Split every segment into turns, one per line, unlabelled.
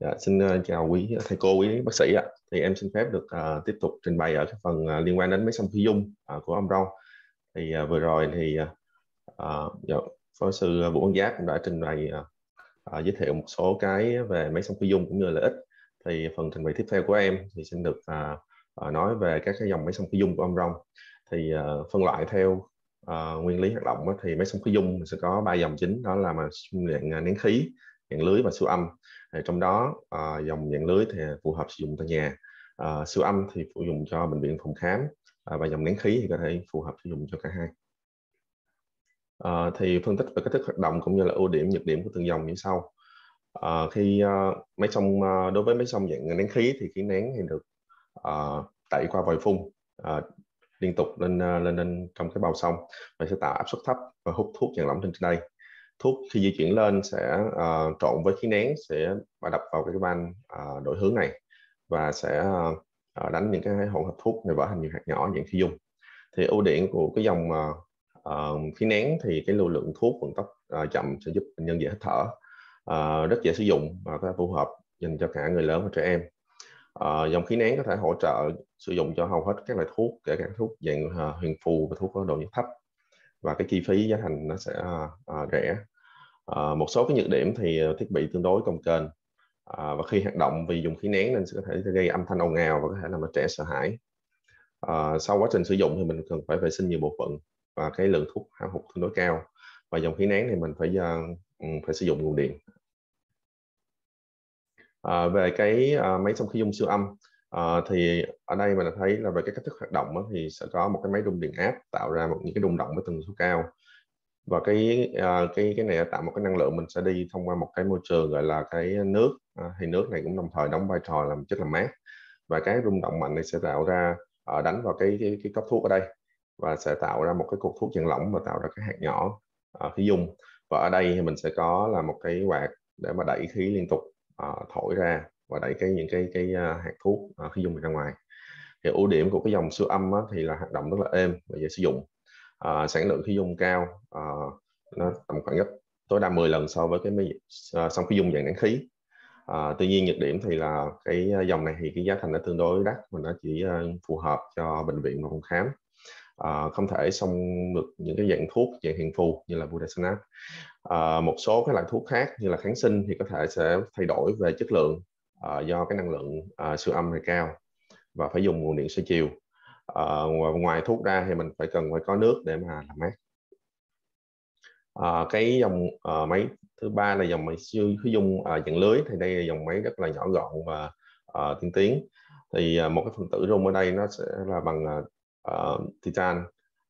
Dạ, xin ờ, chào quý ờ, thầy cô, quý bác sĩ ạ. Thì em xin phép được uh, tiếp tục trình bày ở cái phần uh, liên quan đến máy xăm phi dung uh, của ông râu. Thì uh, vừa rồi thì uh, dạ, phó sư Vũ Văn Giáp cũng đã trình bày uh, uh, giới thiệu một số cái về máy xăm phi dung cũng như lợi ích. Thì phần trình bày tiếp theo của em thì xin được uh, uh, nói về các cái dòng máy xăm phi dung của ông râu. Thì uh, phân loại theo uh, nguyên lý hoạt động thì máy xăm phi dung sẽ có ba dòng chính đó là mà xung điện nén khí dạng lưới và siêu âm thì trong đó à, dòng dạng lưới thì phù hợp sử dụng tại nhà à, siêu âm thì phụ dụng cho bệnh viện phòng khám à, và dòng nén khí thì có thể phù hợp sử dụng cho cả hai à, thì phân tích về cách thức hoạt động cũng như là ưu điểm nhược điểm của từng dòng như sau à, khi à, máy sông à, đối với máy sông dạng nén khí thì khí nén thì được à, đẩy qua vòi phun à, liên tục lên lên lên trong cái bào sông và sẽ tạo áp suất thấp và hút thuốc dạng lỏng trên đây thuốc khi di chuyển lên sẽ uh, trộn với khí nén sẽ đập vào cái van uh, đổi hướng này và sẽ uh, đánh những cái hỗn hợp thuốc này vỡ thành nhiều hạt nhỏ dạng khí dung thì ưu điểm của cái dòng uh, uh, khí nén thì cái lưu lượng thuốc vận tốc uh, chậm sẽ giúp bệnh nhân dễ hít thở uh, rất dễ sử dụng và có thể phù hợp dành cho cả người lớn và trẻ em uh, dòng khí nén có thể hỗ trợ sử dụng cho hầu hết các loại thuốc kể cả thuốc dạng huyền phù và thuốc có độ nhiệt thấp và cái chi phí giá thành nó sẽ uh, rẻ uh, một số cái nhược điểm thì thiết bị tương đối công kềnh à, và khi hoạt động vì dùng khí nén nên sẽ có thể gây âm thanh ồn ào và có thể làm trẻ sợ hãi à, sau quá trình sử dụng thì mình cần phải vệ sinh nhiều bộ phận và cái lượng thuốc hao hụt tương đối cao và dòng khí nén thì mình phải ừ, phải sử dụng nguồn điện à, về cái uh, máy thông khí dung siêu âm Ờ, thì ở đây mình đã thấy là về cái cách thức hoạt động á, thì sẽ có một cái máy rung điện áp tạo ra một những cái rung động với tần số cao và cái ờ, cái cái này tạo một cái năng lượng mình sẽ đi thông qua một cái môi trường gọi là cái nước à, thì nước này cũng đồng thời đóng vai trò làm chất làm mát và cái rung động mạnh này sẽ tạo ra à, đánh vào cái cái, cái cốc thuốc ở đây và sẽ tạo ra một cái cục thuốc dạng lỏng và tạo ra cái hạt nhỏ à, khí dung và ở đây thì mình sẽ có là một cái quạt để mà đẩy khí liên tục à, thổi ra và đẩy cái những cái cái à, hạt thuốc à, khi dùng ra ngoài thì ưu điểm của cái dòng siêu âm á, thì là hoạt động rất là êm và dễ sử dụng à, sản lượng khi dùng cao à, nó tầm khoảng gấp tối đa 10 lần so với cái máy à, song khí dung dạng nén khí à, tuy nhiên nhược điểm thì là cái à, dòng này thì cái giá thành nó tương đối đắt mà nó chỉ phù hợp cho bệnh viện mà phòng khám à, không thể xong được những cái dạng thuốc dạng hiện phù như là budesonat à, một số các loại thuốc khác như là kháng sinh thì có thể sẽ thay đổi về chất lượng à, do cái năng lượng à, siêu âm thì cao và phải dùng nguồn điện xoay chiều à, ngoài, ngoài thuốc ra thì mình phải cần phải có nước để mà làm mát à, cái dòng à, máy thứ ba là dòng máy siêu khí dung à, dạng lưới thì đây là dòng máy rất là nhỏ gọn và à, tiên tiến thì à, một cái phần tử rung ở đây nó sẽ là bằng à, titan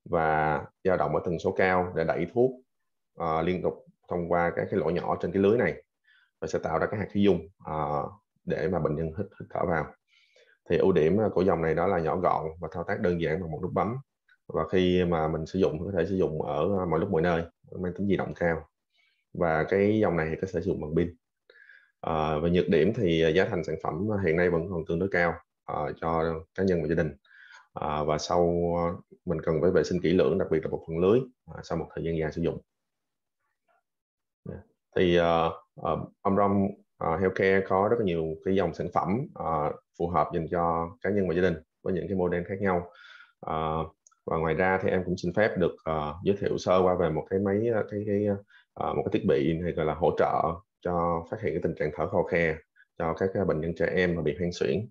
và dao động ở tần số cao để đẩy thuốc à, liên tục thông qua các cái lỗ nhỏ trên cái lưới này và sẽ tạo ra cái hạt khí dung à, để mà bệnh nhân hít, hít thở vào thì ưu điểm ờ, của dòng này đó là nhỏ gọn và thao tác đơn giản bằng một nút bấm và khi mà mình sử dụng có thể sử dụng ở ờ, mọi lúc mọi nơi mang tính di động cao và cái dòng này thì có thể sử dụng bằng pin ờ, à, về nhược điểm thì giá thành sản phẩm hiện nay vẫn còn tương đối cao à, cho cá nhân và gia đình à, và sau mình cần phải vệ sinh kỹ lưỡng đặc biệt là một phần lưới à, sau một thời gian dài sử dụng dạ. thì à, à, ông Rom uh, healthcare có rất nhiều cái dòng sản phẩm uh, phù hợp dành cho cá nhân và gia đình với những cái model khác nhau uh, và ngoài ra thì em cũng xin phép được uh, giới thiệu sơ qua về một cái máy cái, cái uh, một cái thiết bị này gọi là hỗ trợ cho phát hiện cái tình trạng thở khò khe cho các, các bệnh nhân trẻ em mà bị hoang xuyển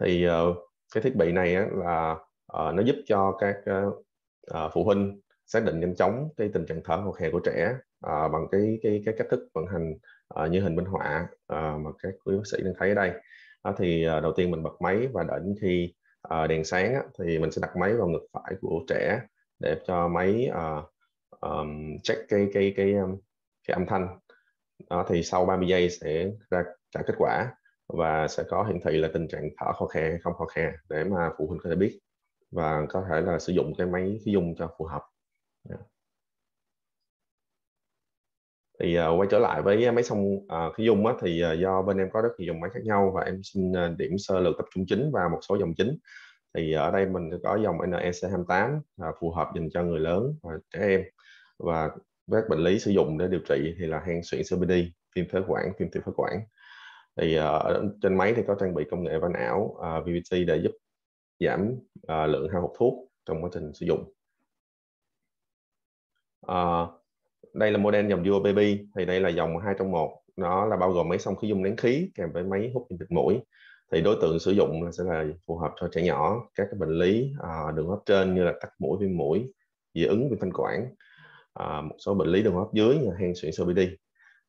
thì uh, cái thiết bị này á, là uh, nó giúp cho các uh, phụ huynh xác định nhanh chóng cái tình trạng thở khò khe của trẻ uh, bằng cái cái cái cách thức vận hành Ờ, như hình minh họa ờ, mà các quý bác sĩ đang thấy ở đây thì ờ, đầu tiên mình bật máy và đợi đến khi đèn sáng thì mình sẽ đặt máy vào ngực phải của trẻ để cho máy check cái cái cái cái âm thanh thì sau 30 giây sẽ ra trả kết quả và sẽ có hiển thị là tình trạng thở khò khè hay không khò khè để mà phụ huynh có thể biết và có thể là sử dụng cái máy khí dung cho phù hợp yeah. Dạ thì uh, quay trở lại với máy sông uh, à, khí dung á, thì uh, do bên em có rất nhiều dòng máy khác nhau và em xin uh, điểm sơ lược tập trung chính và một số dòng chính thì ở đây mình có dòng NEC28 uh, phù hợp dành cho người lớn và trẻ em và các bệnh lý sử dụng để điều trị thì là hen suyễn CBD, viêm phế quản, viêm tiểu phế quản thì uh, trên máy thì có trang bị công nghệ van ảo uh, VVT để giúp giảm uh, lượng hao hụt thuốc trong quá trình sử dụng uh, đây là model dòng Duo Baby thì đây là dòng hai trong một, nó là bao gồm máy xông khí dung nén khí kèm với máy hút dịch mũi thì đối tượng sử dụng là sẽ là phù hợp cho trẻ nhỏ các cái bệnh lý à, đường hô hấp trên như là tắc mũi viêm mũi dị ứng viêm thanh quản à, một số bệnh lý đường hô hấp dưới như hen suyễn COPD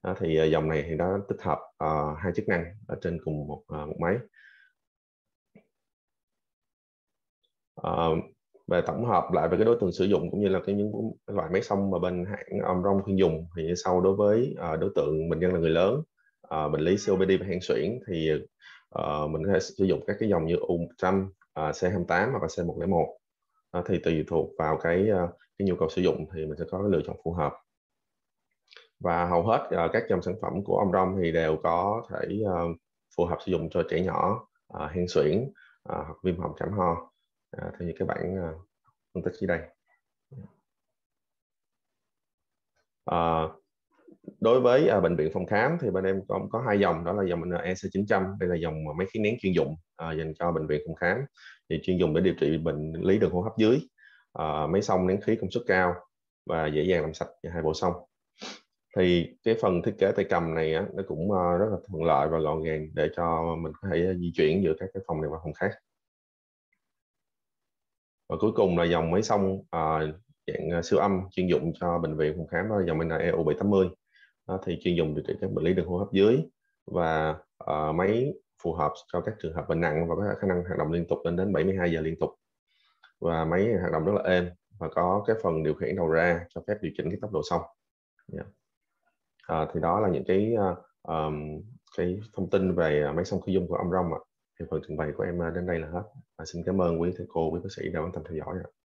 đó, thì à, dòng này thì đã tích hợp uh, hai chức năng ở trên cùng một uh, một máy uh, về tổng hợp lại về cái đối tượng sử dụng cũng như là cái những loại máy xông mà bên hãng Omron khuyên dùng thì sau đối với uh, đối tượng bệnh nhân là người lớn uh, bệnh lý COPD và hen suyễn thì uh, mình có thể sử dụng các cái dòng như U100, uh, C28 hoặc C101 uh, thì tùy thuộc vào cái uh, cái nhu cầu sử dụng thì mình sẽ có cái lựa chọn phù hợp và hầu hết uh, các dòng sản phẩm của Omron thì đều có thể uh, phù hợp sử dụng cho trẻ nhỏ uh, hen suyễn uh, hoặc viêm họng cảm ho Ờ, theo như cái bản ờ, phân tích dưới đây à, đối với à, bệnh viện phòng khám thì bên em có có hai dòng đó là dòng EC900 đây là dòng máy khí nén chuyên dụng à, dành cho bệnh viện phòng khám thì chuyên dùng để điều trị bệnh lý đường hô hấp dưới à, máy sông nén khí công suất cao và dễ dàng làm sạch hai bộ xong thì cái phần thiết kế tay cầm này á, nó cũng rất là thuận lợi và gọn gàng để cho mình có thể di chuyển giữa các cái phòng này và phòng khác và cuối cùng là dòng máy xong à, dạng à, siêu âm chuyên dụng cho bệnh viện phòng khám đó à, dòng bên này EU 780 à, thì chuyên dùng điều trị các bệnh lý đường hô hấp dưới và à, máy phù hợp cho các trường hợp bệnh nặng và có khả năng hoạt động liên tục lên đến 72 giờ liên tục và máy hoạt động rất là êm và có cái phần điều khiển đầu ra cho phép điều chỉnh cái tốc độ xong yeah. Dạ. à, thì đó là những cái um, cái thông tin về máy sông khí dung của ông rong ạ à phần trình bày của em đến đây là hết và xin cảm ơn quý thầy cô quý bác sĩ đã quan tâm theo dõi